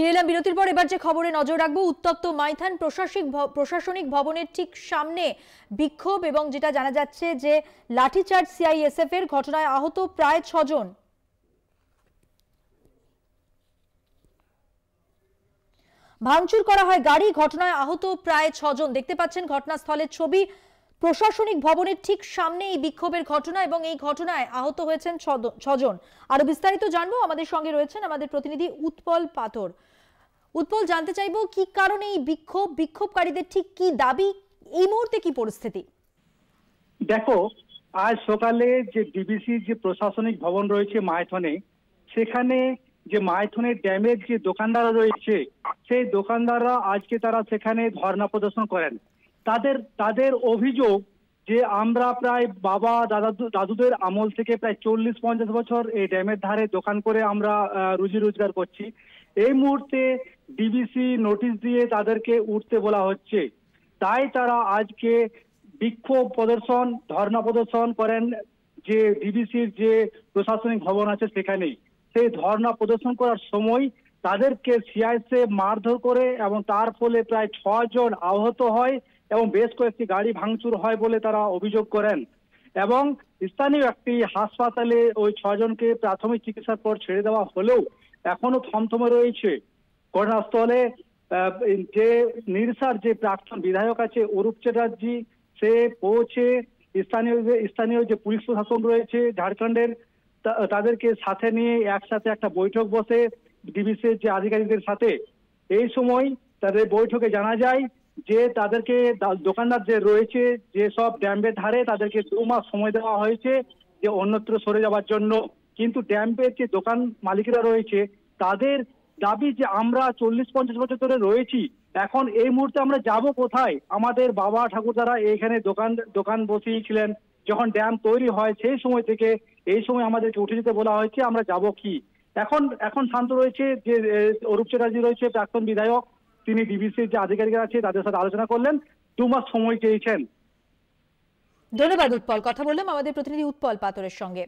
ফিরে এলাম বিরতির পর এবার যে খবরে নজর রাখবো উত্তপ্ত মাইথান প্রশাসনিক প্রশাসনিক ভবনের ঠিক সামনে বিক্ষোভ এবং যেটা জানা যাচ্ছে যে লাঠিচার্জ সিআইএসএফ এর ঘটনায় আহত প্রায় ছজন ভাঙচুর করা হয় গাড়ি ঘটনায় আহত প্রায় ছজন দেখতে পাচ্ছেন ঘটনাস্থলের ছবি প্রশাসনিক ভবনের ঠিক সামনে এই বিক্ষোভের ঘটনা এবং এই ঘটনায় আহত হয়েছেন ছজন আরো বিস্তারিত জানবো আমাদের সঙ্গে রয়েছেন আমাদের প্রতিনিধি উৎপল পাথর উৎপল জানতে চাইব কি কারণে এই বিক্ষোভ বিক্ষোভকারীদের ঠিক কি দাবি এই মুহূর্তে কি পরিস্থিতি দেখো আজ সকালে যে ডিবিসি যে প্রশাসনিক ভবন রয়েছে মায়থনে সেখানে যে মায়থনের ড্যামের যে দোকানদাররা রয়েছে সেই দোকানদাররা আজকে তারা সেখানে ধর্ণা প্রদর্শন করেন তাদের তাদের অভিযোগ যে আমরা প্রায় বাবা দাদা দাদুদের আমল থেকে প্রায় চল্লিশ পঞ্চাশ বছর এই ড্যামের ধারে দোকান করে আমরা রুজি রোজগার করছি এই মুহূর্তে ডিবিসি নোটিশ দিয়ে তাদেরকে উঠতে বলা হচ্ছে তাই তারা আজকে বিক্ষোভ প্রদর্শন ধর্ণা প্রদর্শন করেন যে ডিবিসির যে প্রশাসনিক ভবন আছে সেখানে সেই ধর্ণা প্রদর্শন করার সময় তাদেরকে সিআইসে মারধর করে এবং তার ফলে প্রায় ছজন আহত হয় এবং বেশ কয়েকটি গাড়ি ভাঙচুর হয় বলে তারা অভিযোগ করেন এবং স্থানীয় একটি হাসপাতালে ওই ছজনকে প্রাথমিক চিকিৎসার পর ছেড়ে দেওয়া হলেও এখনো থমথমে রয়েছে ঘটনাস্থলে যে নির্সার যে প্রাক্তন বিধায়ক আছে অরূপ চ্যাটার্জি সে পৌঁছে স্থানীয় যে স্থানীয় যে পুলিশ প্রশাসন রয়েছে ঝাড়খণ্ডের তাদেরকে সাথে নিয়ে একসাথে একটা বৈঠক বসে ডিবিসির যে আধিকারিকদের সাথে এই সময় তাদের বৈঠকে জানা যায় যে তাদেরকে দোকানদার যে রয়েছে যে সব ড্যাম্পের ধারে তাদেরকে দু মাস সময় দেওয়া হয়েছে যে অন্যত্র সরে যাওয়ার জন্য কিন্তু ড্যাম্পের যে দোকান মালিকরা রয়েছে তাদের দাবি যে আমরা চল্লিশ পঞ্চাশ বছর ধরে রয়েছি এখন এই মুহূর্তে আমরা যাব কোথায় আমাদের বাবা ঠাকুর দ্বারা এখানে দোকান দোকান বসিয়েছিলেন যখন ড্যাম তৈরি হয় সেই সময় থেকে এই সময় আমাদেরকে উঠে যেতে বলা হয়েছে আমরা যাব কি এখন এখন শান্ত রয়েছে যে অরূপ চ্যাটার্জি রয়েছে প্রাক্তন বিধায়ক তিনি বিবিসির যে আধিকারিকরা আছে তাদের সাথে আলোচনা করলেন দু মাস সময় চেয়েছেন ধন্যবাদ উৎপল কথা বললাম আমাদের প্রতিনিধি উৎপল পাতরের সঙ্গে